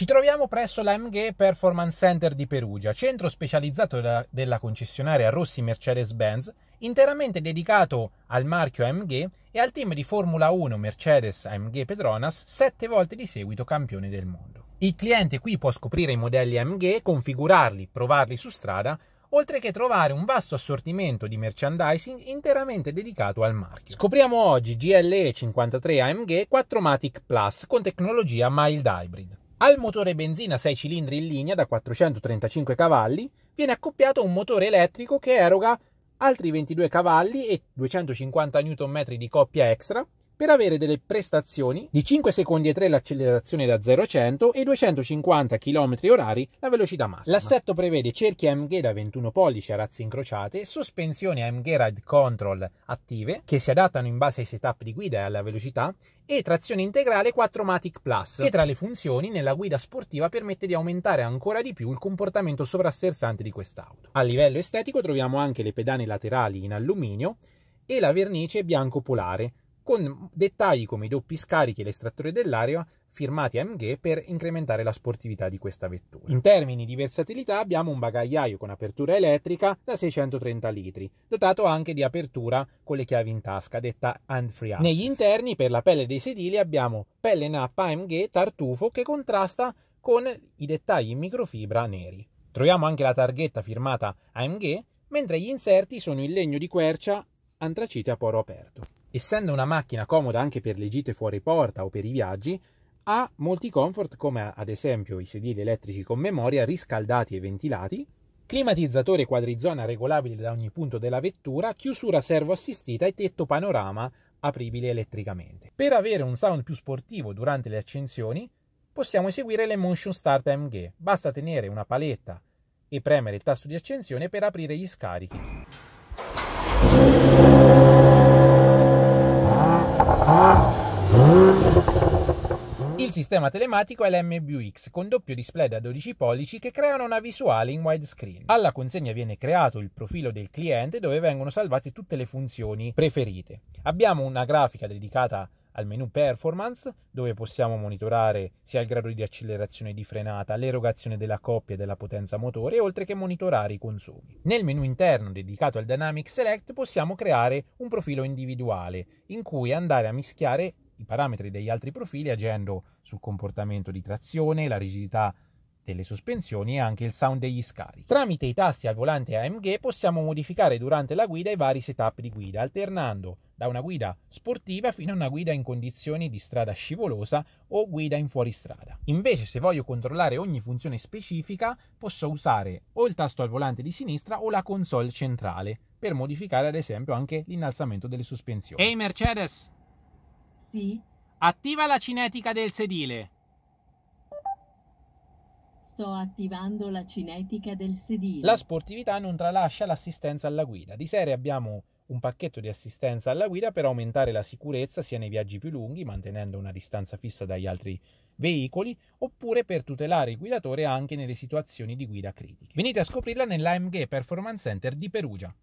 Ci troviamo presso la MG Performance Center di Perugia, centro specializzato della, concessionaria Rossi Mercedes-Benz, interamente dedicato al marchio AMG e al team di Formula 1 Mercedes AMG Petronas, sette volte di seguito campione del mondo. Il cliente qui può scoprire i modelli AMG, configurarli, provarli su strada, oltre che trovare un vasto assortimento di merchandising interamente dedicato al marchio. Scopriamo oggi GLE 53 AMG 4MATIC Plus con tecnologia mild hybrid. Al motore benzina 6 cilindri in linea da 435 cavalli viene accoppiato un motore elettrico che eroga altri 22 cavalli e 250 Nm di coppia extra per avere delle prestazioni di 5 secondi e 3 l'accelerazione da 0 a 100 e 250 km h la velocità massima. L'assetto prevede cerchi AMG da 21 pollici a razze incrociate, sospensioni AMG Ride Control attive che si adattano in base ai setup di guida e alla velocità e trazione integrale 4matic Plus che tra le funzioni nella guida sportiva permette di aumentare ancora di più il comportamento sovrassersante di quest'auto. A livello estetico troviamo anche le pedane laterali in alluminio e la vernice bianco polare con dettagli come i doppi scarichi e l'estrattore dell'aria firmati AMG per incrementare la sportività di questa vettura. In termini di versatilità abbiamo un bagagliaio con apertura elettrica da 630 litri, dotato anche di apertura con le chiavi in tasca, detta hand-free access. Negli interni per la pelle dei sedili abbiamo pelle nappa AMG tartufo che contrasta con i dettagli in microfibra neri. Troviamo anche la targhetta firmata AMG, mentre gli inserti sono in legno di quercia antracite a poro aperto essendo una macchina comoda anche per le gite fuori porta o per i viaggi, ha molti comfort come ad esempio i sedili elettrici con memoria riscaldati e ventilati, climatizzatore quadrizona regolabile da ogni punto della vettura, chiusura servo assistita e tetto panorama apribile elettricamente. Per avere un sound più sportivo durante le accensioni, possiamo eseguire le Motion Start MG. Basta tenere una paletta e premere il tasto di accensione per aprire gli scarichi. Il sistema telematico è l'MBUX con doppio display da 12 pollici che creano una visuale in widescreen. Alla consegna viene creato il profilo del cliente dove vengono salvate tutte le funzioni preferite. Abbiamo una grafica dedicata al menu performance dove possiamo monitorare sia il grado di accelerazione di frenata, l'erogazione della coppia e della potenza motore, oltre che monitorare i consumi. Nel menu interno dedicato al Dynamic Select possiamo creare un profilo individuale in cui andare a mischiare i parametri degli altri profili agendo sul comportamento di trazione, la rigidità delle sospensioni e anche il sound degli scarichi. Tramite i tasti al volante AMG possiamo modificare durante la guida i vari setup di guida, alternando da una guida sportiva fino a una guida in condizioni di strada scivolosa o guida in fuoristrada. Invece se voglio controllare ogni funzione specifica posso usare o il tasto al volante di sinistra o la console centrale per modificare ad esempio anche l'innalzamento delle sospensioni. Ehi hey Mercedes! Sì? Attiva la cinetica del sedile! Sto attivando la cinetica del sedile. La sportività non tralascia l'assistenza alla guida. Di serie abbiamo un pacchetto di assistenza alla guida per aumentare la sicurezza sia nei viaggi più lunghi, mantenendo una distanza fissa dagli altri veicoli, oppure per tutelare il guidatore anche nelle situazioni di guida critiche. Venite a scoprirla nell'AMG Performance Center di Perugia.